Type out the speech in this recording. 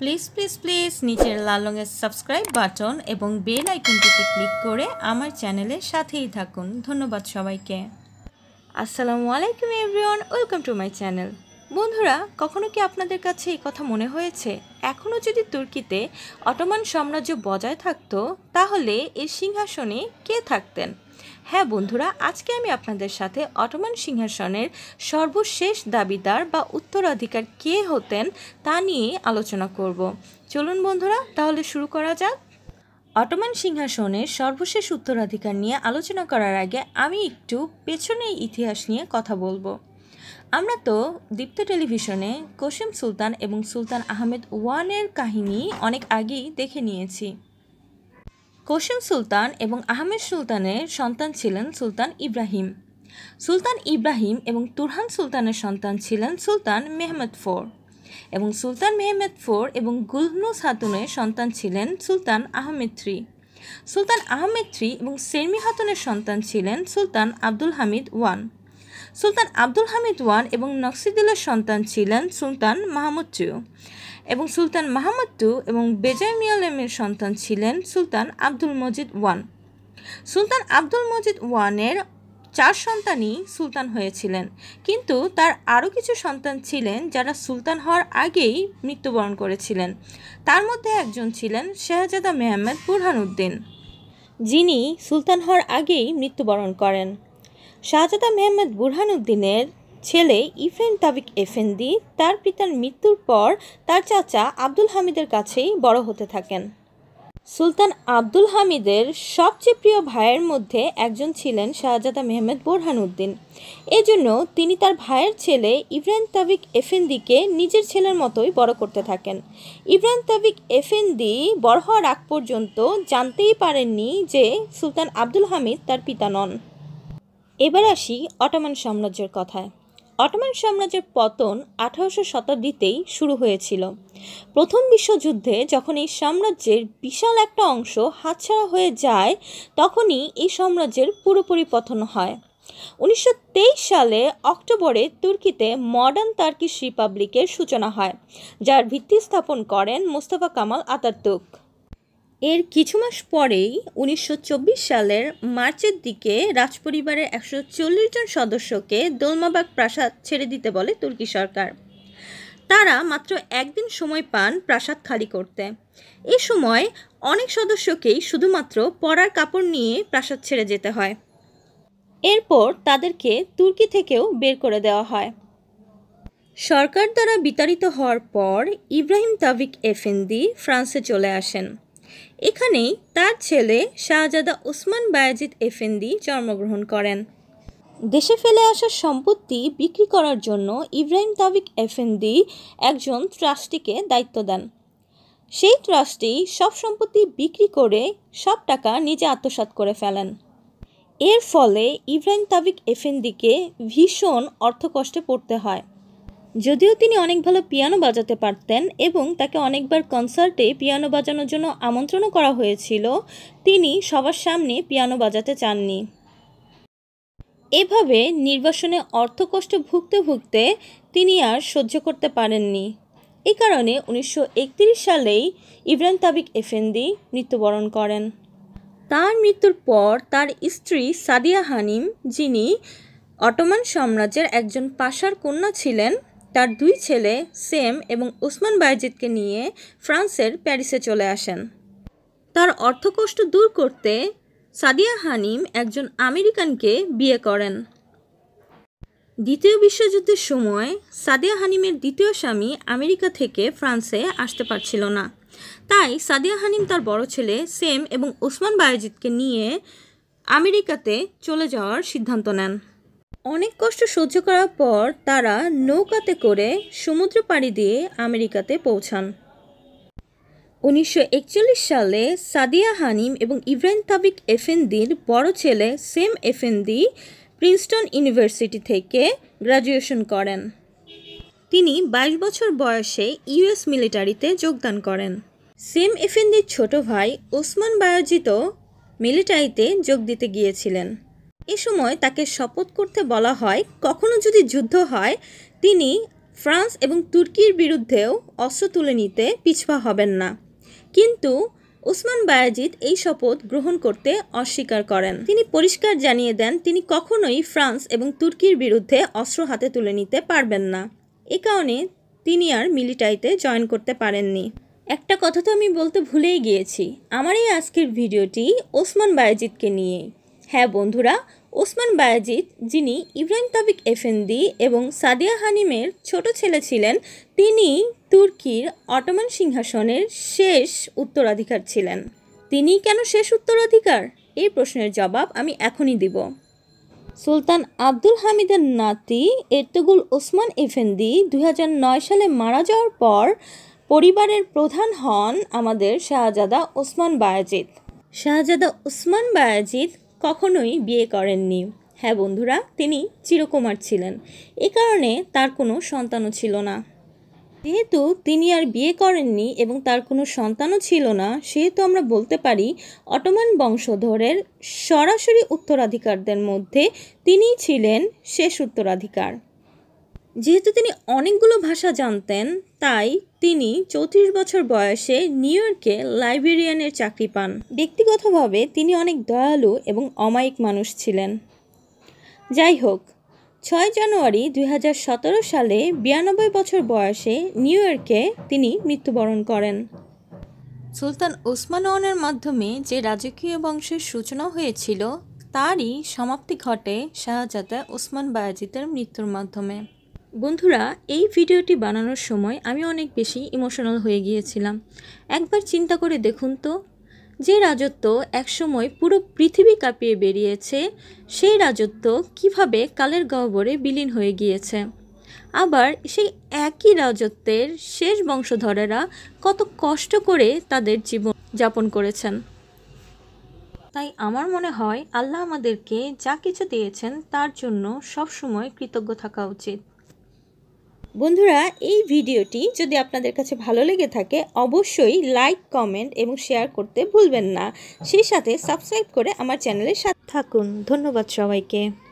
please please please নিচের লাল রঙের সাবস্ক্রাইব বাটন এবং বেল আইকনটিতে ক্লিক করে আমার চ্যানেলের সাথেই থাকুন ধন্যবাদ সবাইকে আসসালামু আলাইকুম everyone welcome to my channel বন্ধুরা কখনো কি আপনাদের কাছে এই কথা মনে হয়েছে এখনও যদি তুর্কিতে অটোমান সাম্রাজ্য বজায় থাকতো তাহলে এই সিংহাসনে কে থাকতেন হ্যাঁ বন্ধুরা আজকে আমি আপনাদের সাথে অটোমান সিংহাসনের সর্বশেষ দাবিদার বা উত্তরাধিকার কে হতেন তা নিয়ে আলোচনা করব চলুন বন্ধুরা তাহলে শুরু করা যাক অটোমান সিংহাসনের সর্বশেষ উত্তরাধিকার নিয়ে আলোচনা করার আগে আমি একটু পেছনেই ইতিহাস নিয়ে কথা বলবো আমরা তো দীপ্ত টেলিভিশনে কোশিম সুলতান এবং সুলতান আহমেদ ওয়ানের কাহিনী অনেক আগেই দেখে নিয়েছি কোশিম সুলতান এবং আহমেদ সুলতানের সন্তান ছিলেন সুলতান ইব্রাহিম সুলতান ইব্রাহিম এবং তুরহান সুলতানের সন্তান ছিলেন সুলতান মেহমেদ ফোর এবং সুলতান মেহমেদ ফোর এবং গুলনু হাতুনের সন্তান ছিলেন Sultan Ahmed three Sultan Ahmed three এবং সেরমি হাতুনের সন্তান ছিলেন Sultan Abdul Hamid one Sultan Abdul Hamid one এবং নকসিদুলের সন্তান ছিলেন সুলতান মাহমুদ টু এবং সুলতান মাহমুদ টু এবং মিয়ালেমের সন্তান ছিলেন Sultan Abdul Majid one Sultan Abdul Majid ওয়ানের চার সন্তানই সুলতান হয়েছিলেন কিন্তু তার আরও কিছু সন্তান ছিলেন যারা সুলতান হওয়ার আগেই মৃত্যুবরণ করেছিলেন তার মধ্যে একজন ছিলেন শাহজাদা মেহমেদ বুরহানুদ্দিন যিনি সুলতান হওয়ার আগেই মৃত্যুবরণ করেন শাহজাদা মেহমেদ বুরহানুদ্দিনের ছেলে ইফেন তাবিক এফেন্দি তার পিতার মৃত্যুর পর তার চাচা আব্দুল হামিদের কাছেই বড় হতে থাকেন সুলতান আব্দুল হামিদের সবচেয়ে প্রিয় ভাইয়ের মধ্যে একজন ছিলেন শাহজাদা মেহমেদ বোরহানউদ্দিন এজন্য তিনি তার ভাইয়ের ছেলে ইব্রাহিম তাবিক এফেন্দিকে নিজের ছেলের মতোই বড় করতে থাকেন ইব্রাহিম তাবিক এফেন্দি বড় হওয়ার আগ পর্যন্ত জানতেই পারেননি যে সুলতান আব্দুল হামিদ তার পিতা নন এবার আসি অটোমান সাম্রাজ্যের কথায় অটোমান সাম্রাজ্যের পতন আঠারোশো শতাব্দীতেই শুরু হয়েছিল প্রথম বিশ্বযুদ্ধে যখন এই সাম্রাজ্যের বিশাল একটা অংশ হাতছাড়া হয়ে যায় তখনই এই সাম্রাজ্যের পুরোপুরি পতন হয় উনিশশো সালে অক্টোবরে তুর্কিতে মডার্ন তার্কিশ রিপাবলিকের সূচনা হয় যার ভিত্তি স্থাপন করেন মোস্তফা কামাল আতাতুক এর কিছু মাস পরেই উনিশশো সালের মার্চের দিকে রাজপরিবারের একশো জন সদস্যকে দোলমাবাগ প্রাসাদ ছেড়ে দিতে বলে তুর্কি সরকার তারা মাত্র একদিন সময় পান প্রাসাদ খালি করতে এ সময় অনেক সদস্যকেই শুধুমাত্র পরার কাপড় নিয়ে প্রাসাদ ছেড়ে যেতে হয় এরপর তাদেরকে তুর্কি থেকেও বের করে দেওয়া হয় সরকার দ্বারা বিতাড়িত হওয়ার পর ইব্রাহিম তাভিক এফেন্দি ফ্রান্সে চলে আসেন এখানেই তার ছেলে শাহজাদা ওসমান বায়াজিদ এফেন্দি জন্মগ্রহণ করেন দেশে ফেলে আসা সম্পত্তি বিক্রি করার জন্য ইব্রাহিম তাবিক এফেন্দি একজন ট্রাস্টিকে দায়িত্ব দেন সেই ট্রাস্টি সব সম্পত্তি বিক্রি করে সব টাকা নিজে আত্মসাত করে ফেলেন এর ফলে ইব্রাহিম তাবিক এফেন্দিকে ভীষণ অর্থকষ্টে পড়তে হয় যদিও তিনি অনেক ভালো পিয়ানো বাজাতে পারতেন এবং তাকে অনেকবার কনসার্টে পিয়ানো বাজানোর জন্য আমন্ত্রণও করা হয়েছিল তিনি সবার সামনে পিয়ানো বাজাতে চাননি এভাবে নির্বাসনে অর্থকষ্ট ভুগতে ভুগতে তিনি আর সহ্য করতে পারেননি এ কারণে উনিশশো সালেই ইব্রাহিম তাবিক এফেন্দি মৃত্যুবরণ করেন তার মৃত্যুর পর তার স্ত্রী সাদিয়া হানিম যিনি অটোমান সাম্রাজ্যের একজন পাশার কন্যা ছিলেন তার দুই ছেলে সেম এবং ওসমান বায়েজিদকে নিয়ে ফ্রান্সের প্যারিসে চলে আসেন তার অর্থকষ্ট দূর করতে সাদিয়া হানিম একজন আমেরিকানকে বিয়ে করেন দ্বিতীয় বিশ্বযুদ্ধের সময় সাদিয়া হানিমের দ্বিতীয় স্বামী আমেরিকা থেকে ফ্রান্সে আসতে পারছিল না তাই সাদিয়া হানিম তার বড় ছেলে সেম এবং ওসমান বায়োজিৎকে নিয়ে আমেরিকাতে চলে যাওয়ার সিদ্ধান্ত নেন অনেক কষ্ট সহ্য করার পর তারা নৌকাতে করে সমুদ্র পাড়ি দিয়ে আমেরিকাতে পৌঁছান উনিশশো সালে সাদিয়া হানিম এবং ইব্রাহিম তাবিক এফেন্দির বড় ছেলে সেম এফেন্দি প্রিন্সটন ইউনিভার্সিটি থেকে গ্রাজুয়েশন করেন তিনি ২২ বছর বয়সে ইউএস মিলিটারিতে যোগদান করেন সেম এফেন্দির ছোট ভাই ওসমান বায়োজিত মিলিটারিতে যোগ দিতে গিয়েছিলেন এ সময় তাকে শপথ করতে বলা হয় কখনো যদি যুদ্ধ হয় তিনি ফ্রান্স এবং তুর্কির বিরুদ্ধেও অস্ত্র তুলে নিতে পিছপা হবেন না কিন্তু উসমান বায়াজিদ এই শপথ গ্রহণ করতে অস্বীকার করেন তিনি পরিষ্কার জানিয়ে দেন তিনি কখনোই ফ্রান্স এবং তুর্কির বিরুদ্ধে অস্ত্র হাতে তুলে নিতে পারবেন না এ কারণে তিনি আর মিলিটারিতে জয়েন করতে পারেননি একটা কথা তো আমি বলতে ভুলেই গিয়েছি আমার এই আজকের ভিডিওটি ওসমান বায়াজিদকে নিয়েই হ্যাঁ বন্ধুরা ওসমান বায়াজিদ যিনি ইব্রাহিম তাবিক এফেন্দি এবং সাদিয়া হানিমের ছোট ছেলে ছিলেন তিনি তুর্কির অটোমান সিংহাসনের শেষ উত্তরাধিকার ছিলেন তিনি কেন শেষ উত্তরাধিকার এই প্রশ্নের জবাব আমি এখনই দিব সুলতান আব্দুল হামিদের নাতি এরতগুল ওসমান এফেন্দি দু সালে মারা যাওয়ার পর পরিবারের প্রধান হন আমাদের শাহজাদা ওসমান বায়াজিদ শাহজাদা ওসমান বায়াজিদ কখনোই বিয়ে করেননি হ্যাঁ বন্ধুরা তিনি চিরকুমার ছিলেন এ কারণে তার কোনো সন্তানও ছিল না যেহেতু তিনি আর বিয়ে করেননি এবং তার কোনো সন্তানও ছিল না সেহেতু আমরা বলতে পারি অটোমান বংশধরের সরাসরি উত্তরাধিকারদের মধ্যে তিনিই ছিলেন শেষ উত্তরাধিকার যেহেতু তিনি অনেকগুলো ভাষা জানতেন তাই তিনি চৌত্রিশ বছর বয়সে নিউ ইয়র্কে লাইব্রেরিয়ানের চাকরি পান ব্যক্তিগতভাবে তিনি অনেক দয়ালু এবং অমায়িক মানুষ ছিলেন যাই হোক ছয় জানুয়ারি দুই সালে বিরানব্বই বছর বয়সে নিউ ইয়র্কে তিনি মৃত্যুবরণ করেন সুলতান ওয়ানের মাধ্যমে যে রাজকীয় বংশের সূচনা হয়েছিল তারই সমাপ্তি ঘটে শাহজাদা ওসমান বায়াজিদের মৃত্যুর মাধ্যমে বন্ধুরা এই ভিডিওটি বানানোর সময় আমি অনেক বেশি ইমোশনাল হয়ে গিয়েছিলাম একবার চিন্তা করে দেখুন তো যে রাজত্ব একসময় পুরো পৃথিবী কাঁপিয়ে বেরিয়েছে সেই রাজত্ব কিভাবে কালের গহ্বরে বিলীন হয়ে গিয়েছে আবার সেই একই রাজত্বের শেষ বংশধরেরা কত কষ্ট করে তাদের জীবন যাপন করেছেন তাই আমার মনে হয় আল্লাহ আমাদেরকে যা কিছু দিয়েছেন তার জন্য সবসময় কৃতজ্ঞ থাকা উচিত বন্ধুরা এই ভিডিওটি যদি আপনাদের কাছে ভালো লেগে থাকে অবশ্যই লাইক কমেন্ট এবং শেয়ার করতে ভুলবেন না সেই সাথে সাবস্ক্রাইব করে আমার চ্যানেলের সাথে থাকুন ধন্যবাদ সবাইকে